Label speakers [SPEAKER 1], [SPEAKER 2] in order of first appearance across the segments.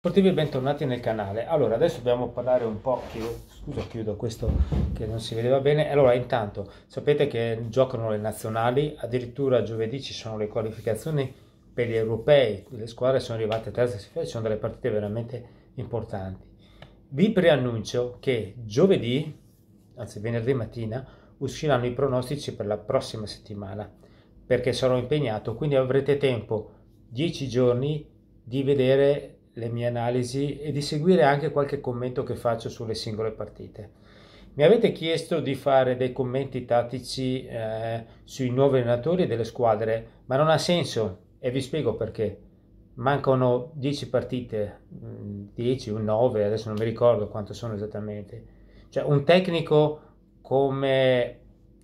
[SPEAKER 1] Sportivi, bentornati nel canale. Allora, adesso dobbiamo parlare un po'. Chiudo, scusa, chiudo questo che non si vedeva bene. Allora, intanto sapete che giocano le nazionali, addirittura giovedì ci sono le qualificazioni per gli europei. Le squadre sono arrivate a terza sfera, ci sono delle partite veramente importanti. Vi preannuncio che giovedì, anzi venerdì mattina, usciranno i pronostici per la prossima settimana perché sarò impegnato, quindi avrete tempo 10 giorni di vedere le mie analisi e di seguire anche qualche commento che faccio sulle singole partite. Mi avete chiesto di fare dei commenti tattici eh, sui nuovi allenatori delle squadre, ma non ha senso e vi spiego perché. Mancano 10 partite, 10 o 9, adesso non mi ricordo quanto sono esattamente. Cioè un tecnico come,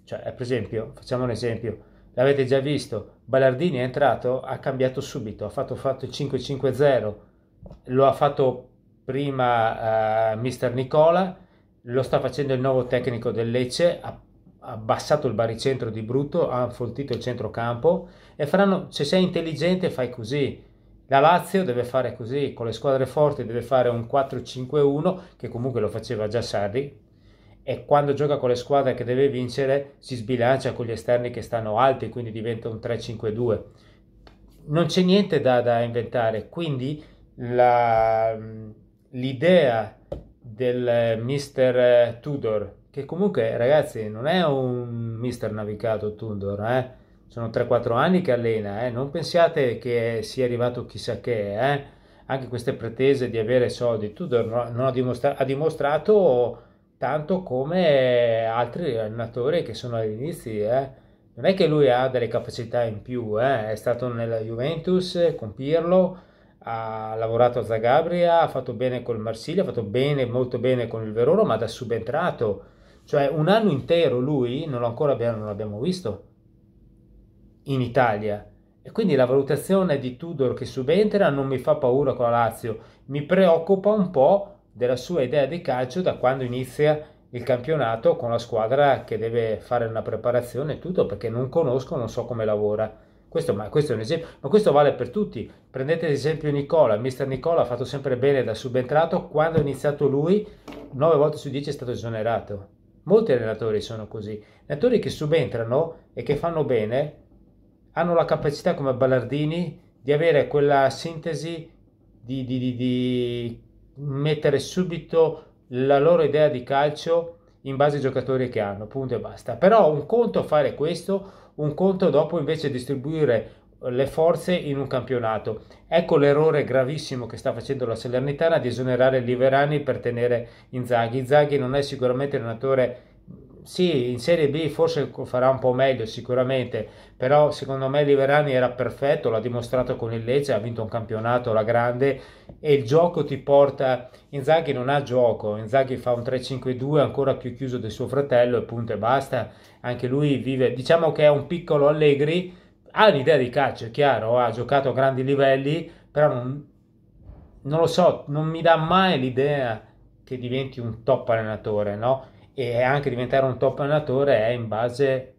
[SPEAKER 1] cioè, per esempio, facciamo un esempio, l'avete già visto, Ballardini è entrato, ha cambiato subito, ha fatto, fatto 5-5-0 lo ha fatto prima eh, mister Nicola, lo sta facendo il nuovo tecnico del Lecce, ha abbassato il baricentro di brutto, ha infoltito il centrocampo e faranno, se sei intelligente fai così. La Lazio deve fare così, con le squadre forti deve fare un 4-5-1, che comunque lo faceva già Sarri, e quando gioca con le squadre che deve vincere si sbilancia con gli esterni che stanno alti, quindi diventa un 3-5-2. Non c'è niente da, da inventare, quindi la, l'idea del mister Tudor, che comunque ragazzi non è un mister navigato Tudor, eh? sono 3-4 anni che allena, eh? non pensiate che sia arrivato chissà che, eh? anche queste pretese di avere soldi, Tudor no, no, ha, dimostra- ha dimostrato tanto come altri allenatori che sono all'inizio, eh? non è che lui ha delle capacità in più, eh. è stato nella Juventus con Pirlo, ha lavorato a Zagabria, ha fatto bene col Marsiglia, ha fatto bene, molto bene con il Verona, ma da subentrato. Cioè un anno intero lui non lo ancora abbiamo, non l'abbiamo visto in Italia. E quindi la valutazione di Tudor che subentra non mi fa paura con la Lazio, mi preoccupa un po' della sua idea di calcio da quando inizia il campionato con la squadra che deve fare una preparazione e tutto perché non conosco, non so come lavora. Questo, ma, questo è un esempio, ma questo vale per tutti. Prendete ad esempio Nicola, il mister Nicola ha fatto sempre bene da subentrato, quando è iniziato lui 9 volte su 10 è stato esonerato. Molti allenatori sono così. Allenatori che subentrano e che fanno bene hanno la capacità come Ballardini di avere quella sintesi di, di, di, di mettere subito la loro idea di calcio in base ai giocatori che hanno, punto e basta. Però un conto fare questo, un conto dopo invece distribuire eh, le forze in un campionato. Ecco l'errore gravissimo che sta facendo la Salernitana di esonerare Liverani per tenere Inzaghi. Inzaghi non è sicuramente un attore sì, in Serie B forse farà un po' meglio sicuramente, però secondo me Liverani era perfetto, l'ha dimostrato con il Lecce, ha vinto un campionato la grande e il gioco ti porta... Inzaghi non ha gioco, Inzaghi fa un 3-5-2 ancora più chiuso del suo fratello e punto e basta, anche lui vive, diciamo che è un piccolo Allegri, ha un'idea di calcio, è chiaro, ha giocato a grandi livelli, però non, non lo so, non mi dà mai l'idea che diventi un top allenatore, no? e anche diventare un top allenatore è in base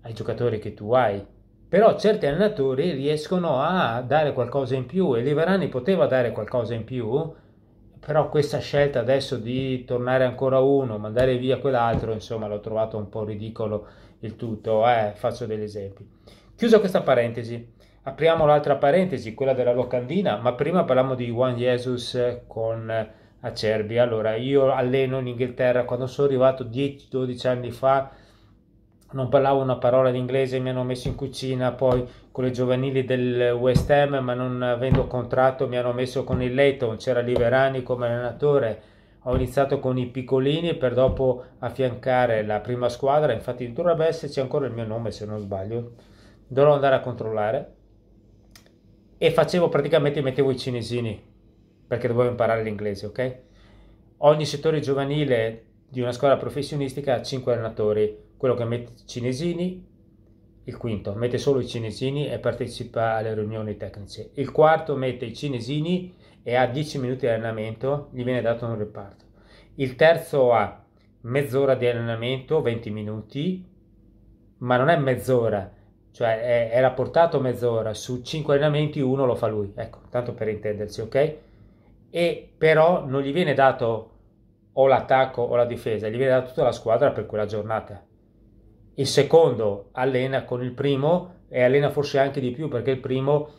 [SPEAKER 1] ai giocatori che tu hai. Però certi allenatori riescono a dare qualcosa in più e Liverani poteva dare qualcosa in più, però questa scelta adesso di tornare ancora uno, mandare via quell'altro, insomma l'ho trovato un po' ridicolo il tutto, eh? faccio degli esempi. Chiuso questa parentesi, apriamo l'altra parentesi, quella della locandina, ma prima parliamo di Juan Jesus con acerbi. Allora, io alleno in Inghilterra, quando sono arrivato 10-12 anni fa, non parlavo una parola di inglese, mi hanno messo in cucina poi con le giovanili del West Ham, ma non avendo contratto mi hanno messo con il Leighton, c'era Liverani come allenatore. Ho iniziato con i piccolini per dopo affiancare la prima squadra, infatti dovrebbe esserci ancora il mio nome se non sbaglio, dovrò andare a controllare. E facevo praticamente, mettevo i cinesini, perché dovevo imparare l'inglese, ok? Ogni settore giovanile di una squadra professionistica ha 5 allenatori, quello che mette i cinesini, il quinto mette solo i cinesini e partecipa alle riunioni tecniche, il quarto mette i cinesini e ha 10 minuti di allenamento, gli viene dato un reparto, il terzo ha mezz'ora di allenamento, 20 minuti, ma non è mezz'ora, cioè è, è rapportato mezz'ora, su 5 allenamenti uno lo fa lui, ecco, tanto per intenderci, ok? e però non gli viene dato o l'attacco o la difesa, gli viene data tutta la squadra per quella giornata. Il secondo allena con il primo e allena forse anche di più perché il primo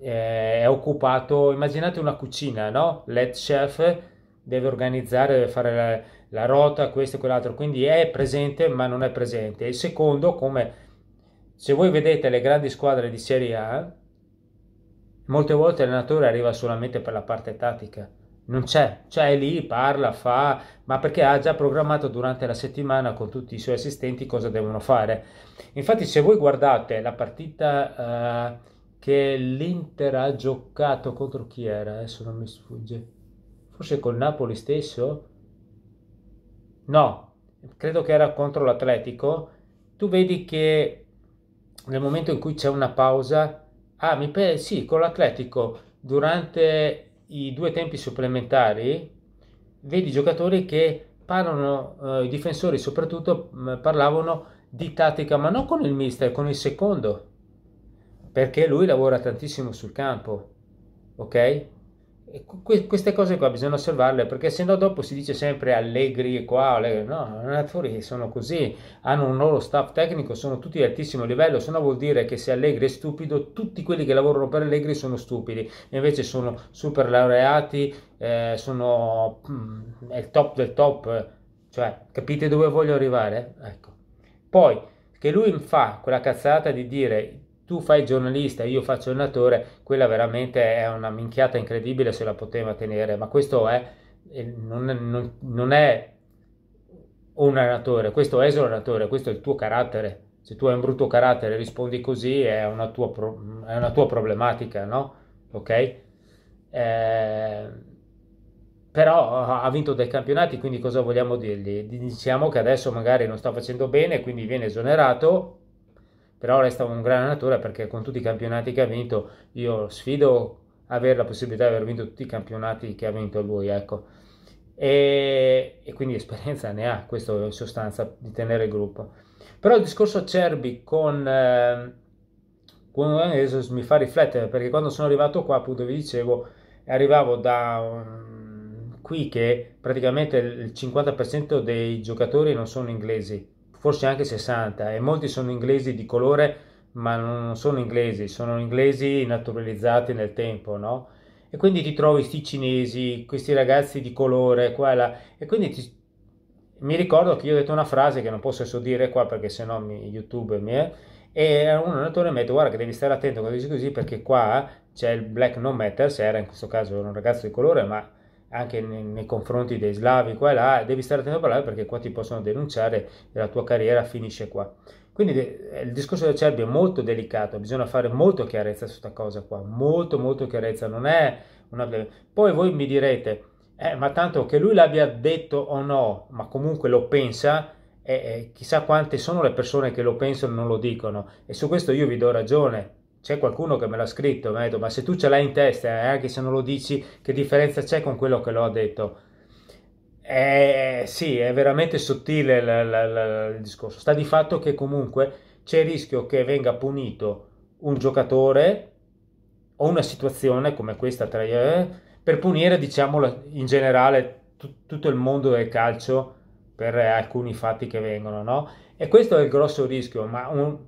[SPEAKER 1] eh, è occupato, immaginate una cucina, no? L'head chef deve organizzare, deve fare la, la rota, questo e quell'altro, quindi è presente ma non è presente. Il secondo, come se voi vedete le grandi squadre di Serie A, Molte volte l'allenatore arriva solamente per la parte tattica, non c'è, cioè è lì, parla, fa, ma perché ha già programmato durante la settimana con tutti i suoi assistenti cosa devono fare. Infatti se voi guardate la partita eh, che l'Inter ha giocato contro chi era, adesso non mi sfugge, forse col Napoli stesso? No, credo che era contro l'Atletico, tu vedi che nel momento in cui c'è una pausa Ah, mi pare sì, con l'Atletico durante i due tempi supplementari vedi giocatori che parlano, eh, i difensori soprattutto mm, parlavano di tattica, ma non con il mister, con il secondo, perché lui lavora tantissimo sul campo, ok? Que- queste cose qua bisogna osservarle perché se no dopo si dice sempre allegri qua, allegri. no, i allenatori sono così, hanno un loro staff tecnico, sono tutti di altissimo livello, se no vuol dire che se allegri è stupido, tutti quelli che lavorano per allegri sono stupidi, invece sono super laureati, eh, sono mm, è il top del top, cioè capite dove voglio arrivare? Ecco. Poi che lui fa quella cazzata di dire tu fai giornalista e io faccio il natore, quella veramente è una minchiata incredibile se la poteva tenere, ma questo è, eh, non, non, non è un allenatore, questo è un allenatore, questo è il tuo carattere. Se tu hai un brutto carattere e rispondi così è una tua, pro, è una tua problematica, no? Ok? Eh, però ha vinto dei campionati, quindi cosa vogliamo dirgli? Diciamo che adesso magari non sta facendo bene, quindi viene esonerato però resta un gran allenatore perché con tutti i campionati che ha vinto io sfido avere la possibilità di aver vinto tutti i campionati che ha vinto lui ecco e, e quindi esperienza ne ha questo in sostanza di tenere il gruppo però il discorso Cerbi con eh, mi fa riflettere perché quando sono arrivato qua appunto vi dicevo arrivavo da um, qui che praticamente il 50% dei giocatori non sono inglesi forse anche 60 e molti sono inglesi di colore ma non sono inglesi, sono inglesi naturalizzati nel tempo, no? E quindi ti trovi questi cinesi, questi ragazzi di colore qua e là e quindi ti... mi ricordo che io ho detto una frase che non posso adesso dire qua perché sennò mi, YouTube mi è e un allenatore mi ha detto guarda che devi stare attento quando dici così perché qua c'è il black non se era in questo caso un ragazzo di colore ma anche nei, nei, confronti dei slavi qua e là, devi stare attento a parlare perché qua ti possono denunciare e la tua carriera finisce qua. Quindi de, eh, il discorso del Cerbi è molto delicato, bisogna fare molto chiarezza su questa cosa qua, molto molto chiarezza, non è una... Poi voi mi direte, eh, ma tanto che lui l'abbia detto o no, ma comunque lo pensa, eh, eh, chissà quante sono le persone che lo pensano e non lo dicono, e su questo io vi do ragione, c'è qualcuno che me l'ha scritto, mi ha detto, ma se tu ce l'hai in testa, eh, anche se non lo dici, che differenza c'è con quello che l'ho detto? Eh, sì, è veramente sottile la, la, la, il discorso. Sta di fatto che comunque c'è il rischio che venga punito un giocatore o una situazione come questa tra, eh, per punire, diciamo, in generale t- tutto il mondo del calcio per alcuni fatti che vengono, no? E questo è il grosso rischio, ma un,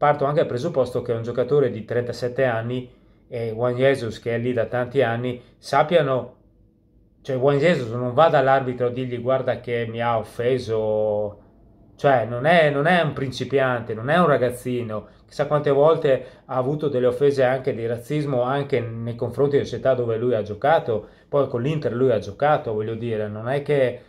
[SPEAKER 1] parto anche dal presupposto che un giocatore di 37 anni e Juan Jesus che è lì da tanti anni sappiano cioè Juan Jesus non va dall'arbitro a dirgli guarda che mi ha offeso cioè non è, non è, un principiante non è un ragazzino chissà quante volte ha avuto delle offese anche di razzismo anche nei confronti delle società dove lui ha giocato poi con l'Inter lui ha giocato voglio dire non è che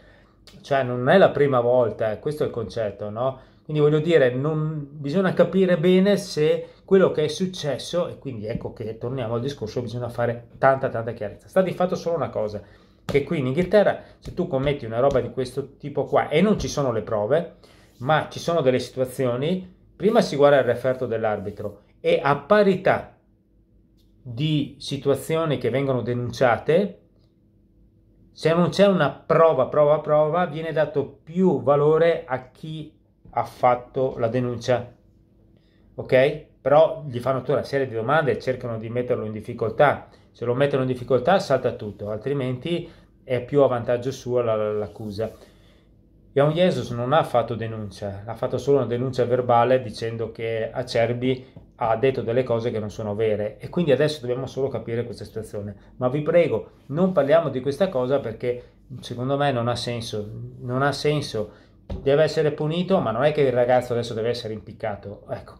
[SPEAKER 1] cioè non è la prima volta questo è il concetto no? Quindi voglio dire, non, bisogna capire bene se quello che è successo, e quindi ecco che torniamo al discorso, bisogna fare tanta tanta chiarezza. Sta di fatto solo una cosa, che qui in Inghilterra se tu commetti una roba di questo tipo qua e non ci sono le prove, ma ci sono delle situazioni, prima si guarda il referto dell'arbitro e a parità di situazioni che vengono denunciate, se non c'è una prova, prova, prova, viene dato più valore a chi ha fatto la denuncia, ok? Però gli fanno tutta una serie di domande e cercano di metterlo in difficoltà. Se lo mettono in difficoltà salta tutto, altrimenti è più a vantaggio suo l'accusa. Young Jesus non ha fatto denuncia, ha fatto solo una denuncia verbale dicendo che Acerbi ha detto delle cose che non sono vere e quindi adesso dobbiamo solo capire questa situazione. Ma vi prego, non parliamo di questa cosa perché secondo me non ha senso, non ha senso deve essere punito, ma non è che il ragazzo adesso deve essere impiccato, ecco,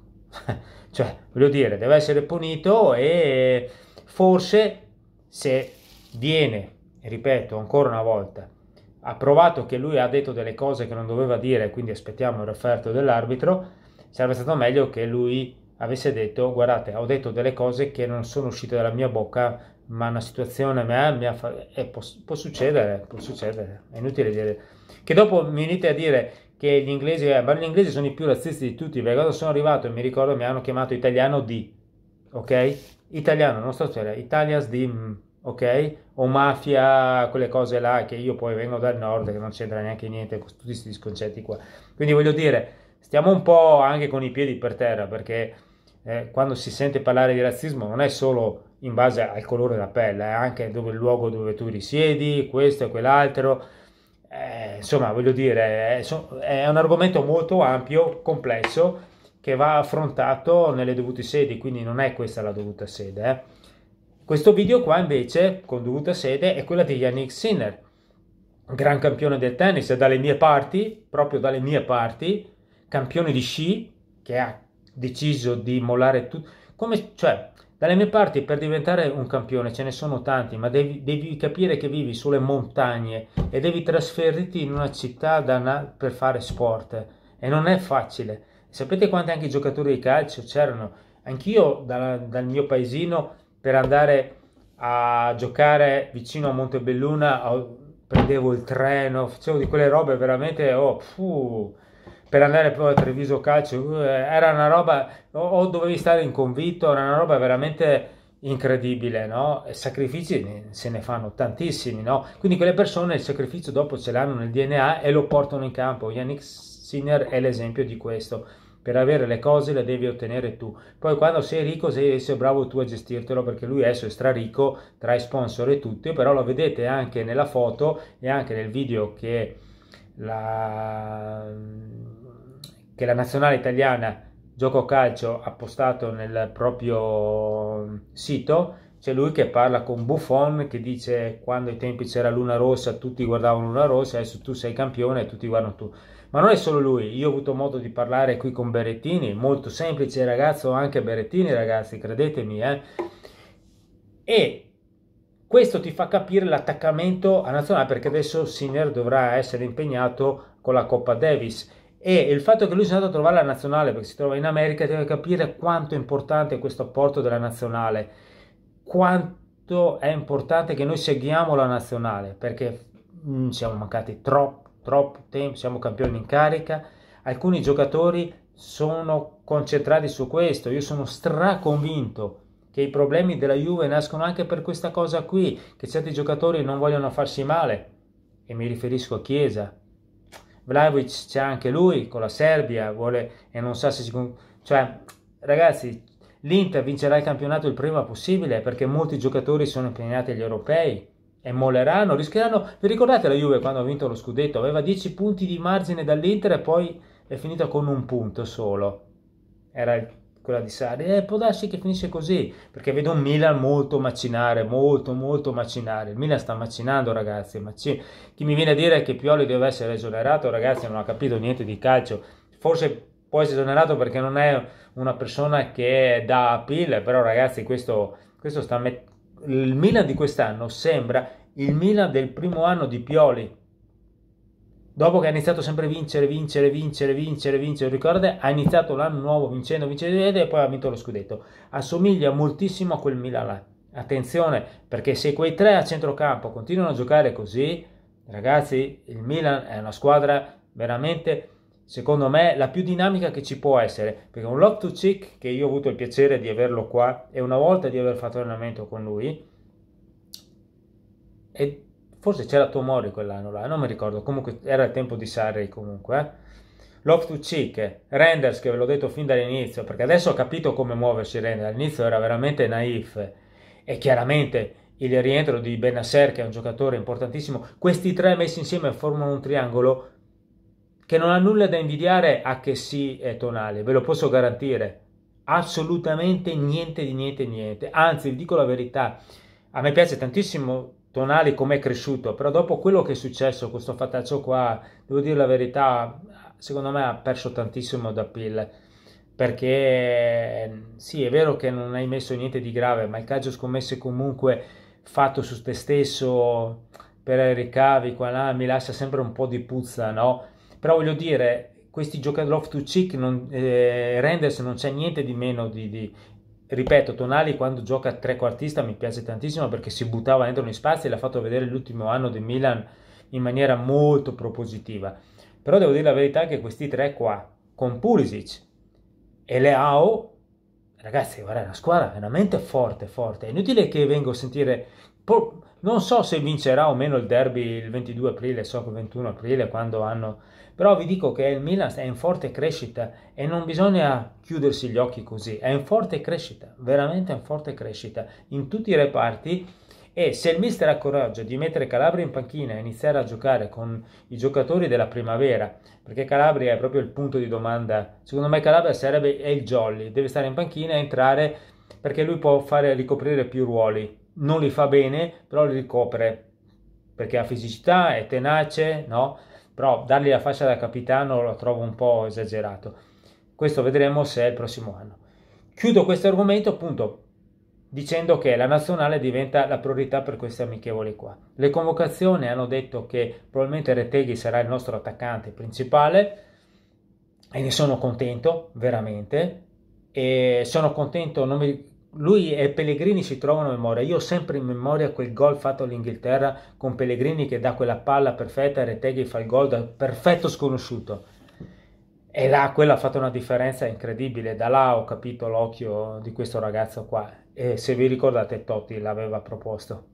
[SPEAKER 1] cioè, voglio dire, deve essere punito e forse se viene, ripeto ancora una volta, approvato che lui ha detto delle cose che non doveva dire, quindi aspettiamo il referto dell'arbitro, sarebbe stato meglio che lui avesse detto guardate ho detto delle cose che non sono uscite dalla mia bocca ma una situazione me, me eh, può, può, succedere, può succedere, è inutile dire. Che dopo mi venite a dire che gli inglesi, eh, gli inglesi sono i più razzisti di tutti, perché quando sono arrivato e mi ricordo mi hanno chiamato italiano di, ok? Italiano, non sto spiegando, Italias di, mm, ok? O mafia, quelle cose là, che io poi vengo dal nord, che non c'entra neanche niente con tutti questi sconcetti qua. Quindi voglio dire, stiamo un po' anche con i piedi per terra, perché eh, quando si sente parlare di razzismo non è solo in base al colore della pelle, eh, anche dove il luogo dove tu risiedi, questo e quell'altro. Eh, insomma, voglio dire, è, è un argomento molto ampio, complesso, che va affrontato nelle dovute sedi, quindi non è questa la dovuta sede. Eh. Questo video qua invece, con dovuta sede, è quella di Yannick Sinner, gran campione del tennis, dalle mie parti, proprio dalle mie parti, campione di sci, che ha deciso di mollare tutto, come, cioè, dalle mie parti per diventare un campione ce ne sono tanti, ma devi, devi capire che vivi sulle montagne e devi trasferirti in una città una, per fare sport. E non è facile. Sapete quanti anche giocatori di calcio c'erano? Anch'io da, dal mio paesino per andare a giocare vicino a Montebelluna prendevo il treno, facevo di quelle robe veramente... Oh, fuh, per andare poi a Treviso Calcio, uh, era una roba, o, o dovevi stare in convitto, era una roba veramente incredibile, no? E sacrifici se ne fanno tantissimi, no? Quindi quelle persone il sacrificio dopo ce l'hanno nel DNA e lo portano in campo. Yannick Sinner è l'esempio di questo. Per avere le cose le devi ottenere tu. Poi quando sei ricco sei, sei bravo tu a gestirtelo perché lui adesso è straricco tra i sponsor e tutti, però lo vedete anche nella foto e anche nel video che la che la nazionale italiana gioco calcio ha postato nel proprio sito, c'è lui che parla con Buffon che dice quando ai tempi c'era Luna Rossa tutti guardavano Luna Rossa, adesso tu sei campione e tutti guardano tu. Ma non è solo lui, io ho avuto modo di parlare qui con Berettini, molto semplice ragazzo, anche Berettini ragazzi, credetemi. Eh? E questo ti fa capire l'attaccamento a Nazionale perché adesso Sinner dovrà essere impegnato con la Coppa Davis e il fatto che lui sia andato a trovare la nazionale perché si trova in America deve capire quanto è importante questo apporto della nazionale, quanto è importante che noi seguiamo la nazionale perché mh, mm, siamo mancati troppo, troppo tempo, siamo campioni in carica, alcuni giocatori sono concentrati su questo, io sono straconvinto che i problemi della Juve nascono anche per questa cosa qui, che certi giocatori non vogliono farsi male, e mi riferisco a Chiesa, Vlaovic c'è anche lui con la Serbia, vuole e non sa se si... Cioè, ragazzi, l'Inter vincerà il campionato il prima possibile perché molti giocatori sono impegnati agli europei e molleranno, rischieranno... Vi ricordate la Juve quando ha vinto lo scudetto? Aveva 10 punti di margine dall'Inter e poi è finita con un punto solo. Era il quella di Sarri, eh, può darsi che finisce così, perché vedo un Milan molto macinare, molto molto macinare, il Milan sta macinando ragazzi, macin... chi mi viene a dire che Pioli deve essere esonerato ragazzi non ha capito niente di calcio, forse può essere esonerato perché non è una persona che dà appeal, però ragazzi questo, questo sta met... il Milan di quest'anno sembra il Milan del primo anno di Pioli, Dopo che ha iniziato sempre a vincere, vincere, vincere, vincere, vincere, ricorda, ha iniziato l'anno nuovo vincendo, vincendo, vincendo e poi ha vinto lo scudetto. Assomiglia moltissimo a quel Milan là. Attenzione, perché se quei tre a centrocampo continuano a giocare così, ragazzi, il Milan è una squadra veramente, secondo me, la più dinamica che ci può essere. Perché un Love to Cheek, che io ho avuto il piacere di averlo qua, e una volta di aver fatto allenamento con lui, è forse c'era Tomori quell'anno là, non mi ricordo, comunque era il tempo di Sarri comunque. Eh. Love to cheek Renders che ve l'ho detto fin dall'inizio, perché adesso ho capito come muoversi Renders, all'inizio era veramente naif e chiaramente il rientro di Benasser che è un giocatore importantissimo, questi tre messi insieme formano un triangolo che non ha nulla da invidiare a che si è tonale, ve lo posso garantire, assolutamente niente di niente niente, anzi vi dico la verità, a me piace tantissimo Tonali com'è cresciuto, però dopo quello che è successo, questo fataccio qua, devo dire la verità, secondo me ha perso tantissimo d'appeal, perché sì, è vero che non hai messo niente di grave, ma il calcio scommesse comunque fatto su te stesso per i ricavi, qua là, mi lascia sempre un po' di puzza, no? Però voglio dire, questi giocatori off to cheek, non, eh, Renders non c'è niente di meno di, di, ripeto, Tonali quando gioca trequartista mi piace tantissimo perché si buttava dentro gli spazi e l'ha fatto vedere l'ultimo anno di Milan in maniera molto propositiva. Però devo dire la verità che questi tre qua, con Pulisic e Leao, ragazzi, guarda, è una squadra veramente forte, forte. È inutile che vengo a sentire... Non so se vincerà o meno il derby il 22 aprile, so che il 21 aprile, quando hanno però vi dico che il Milan è in forte crescita e non bisogna chiudersi gli occhi così, è in forte crescita, veramente in forte crescita, in tutti i reparti e se il mister ha coraggio di mettere Calabria in panchina e iniziare a giocare con i giocatori della primavera, perché Calabria è proprio il punto di domanda, secondo me Calabria sarebbe è il jolly, deve stare in panchina e entrare perché lui può fare, ricoprire più ruoli, non li fa bene, però li ricopre, perché ha fisicità, è tenace, no? però dargli la fascia da capitano lo trovo un po' esagerato. Questo vedremo se è il prossimo anno. Chiudo questo argomento appunto dicendo che la nazionale diventa la priorità per questi amichevoli qua. Le convocazioni hanno detto che probabilmente Reteghi sarà il nostro attaccante principale e ne sono contento veramente e sono contento, non mi lui e Pellegrini si trovano in memoria. Io ho sempre in memoria quel gol fatto all'Inghilterra con Pellegrini che dà quella palla perfetta, Reteghi fa il gol da perfetto sconosciuto. E là quella ha fatto una differenza incredibile. Da là ho capito l'occhio di questo ragazzo qua. E se vi ricordate, Totti l'aveva proposto.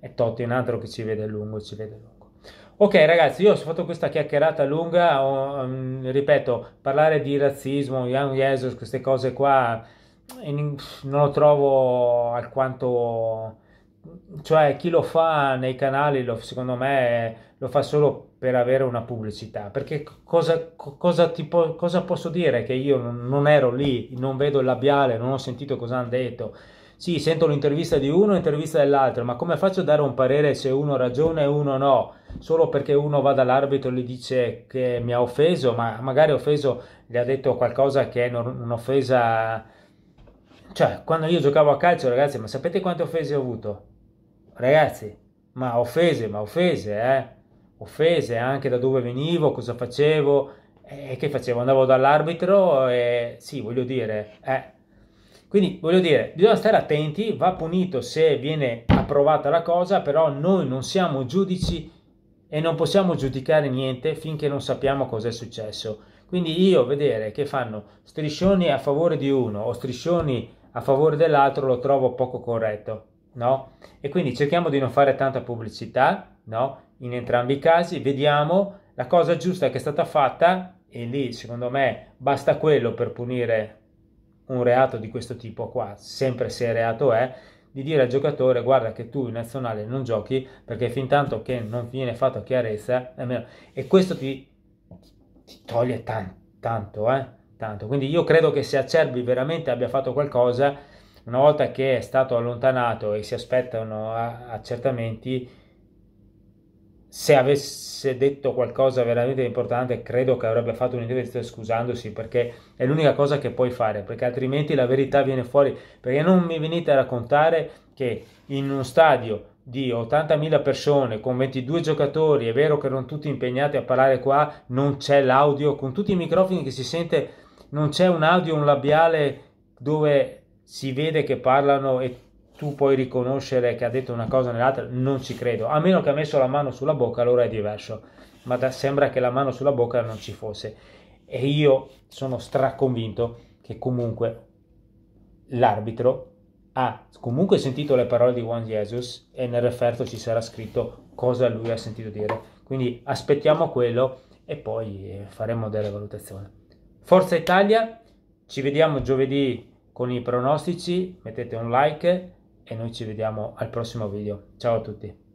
[SPEAKER 1] E Totti è un altro che ci vede lungo, ci vede lungo. Ok ragazzi, io ho fatto questa chiacchierata lunga, um, ripeto, parlare di razzismo, Young Jesus, queste cose qua non lo trovo alquanto cioè chi lo fa nei canali lo, secondo me lo fa solo per avere una pubblicità perché cosa, cosa, po- cosa posso dire che io non, ero lì non vedo il labiale non ho sentito cosa hanno detto sì sento l'intervista di uno e l'intervista dell'altro ma come faccio a dare un parere se uno ha ragione e uno no solo perché uno va dall'arbitro e gli dice che mi ha offeso ma magari offeso gli ha detto qualcosa che è un'offesa cioè, quando io giocavo a calcio, ragazzi, ma sapete quante offese ho avuto? Ragazzi, ma offese, ma offese, eh? Offese anche da dove venivo, cosa facevo, e eh, che facevo? Andavo dall'arbitro e sì, voglio dire, eh. Quindi voglio dire, bisogna stare attenti, va punito se viene approvata la cosa, però noi non siamo giudici e non possiamo giudicare niente finché non sappiamo cosa è successo. Quindi io vedere che fanno striscioni a favore di uno o striscioni a favore dell'altro lo trovo poco corretto, no? E quindi cerchiamo di non fare tanta pubblicità, no? In entrambi i casi vediamo la cosa giusta che è stata fatta e lì secondo me basta quello per punire un reato di questo tipo qua, sempre se reato è, di dire al giocatore guarda che tu in nazionale non giochi perché fin tanto che non viene fatta chiarezza, almeno, e questo ti, ti toglie tan, tanto, eh? tanto. Quindi io credo che se Acerbi veramente abbia fatto qualcosa, una volta che è stato allontanato e si aspettano accertamenti, se avesse detto qualcosa veramente importante, credo che avrebbe fatto un'intervista scusandosi perché è l'unica cosa che puoi fare, perché altrimenti la verità viene fuori. Perché non mi venite a raccontare che in uno stadio di 80.000 persone con 22 giocatori, è vero che erano tutti impegnati a parlare qua, non c'è l'audio, con tutti i microfoni che si sente non c'è un audio, un labiale dove si vede che parlano e tu puoi riconoscere che ha detto una cosa nell'altra, non ci credo, a meno che ha messo la mano sulla bocca, allora è diverso, ma da, sembra che la mano sulla bocca non ci fosse. E io sono straconvinto che comunque l'arbitro ha comunque sentito le parole di Juan Jesus e nel referto ci sarà scritto cosa lui ha sentito dire. Quindi aspettiamo quello e poi eh, faremo delle valutazioni. Forza Italia, ci vediamo giovedì con i pronostici, mettete un like e noi ci vediamo al prossimo video. Ciao a tutti!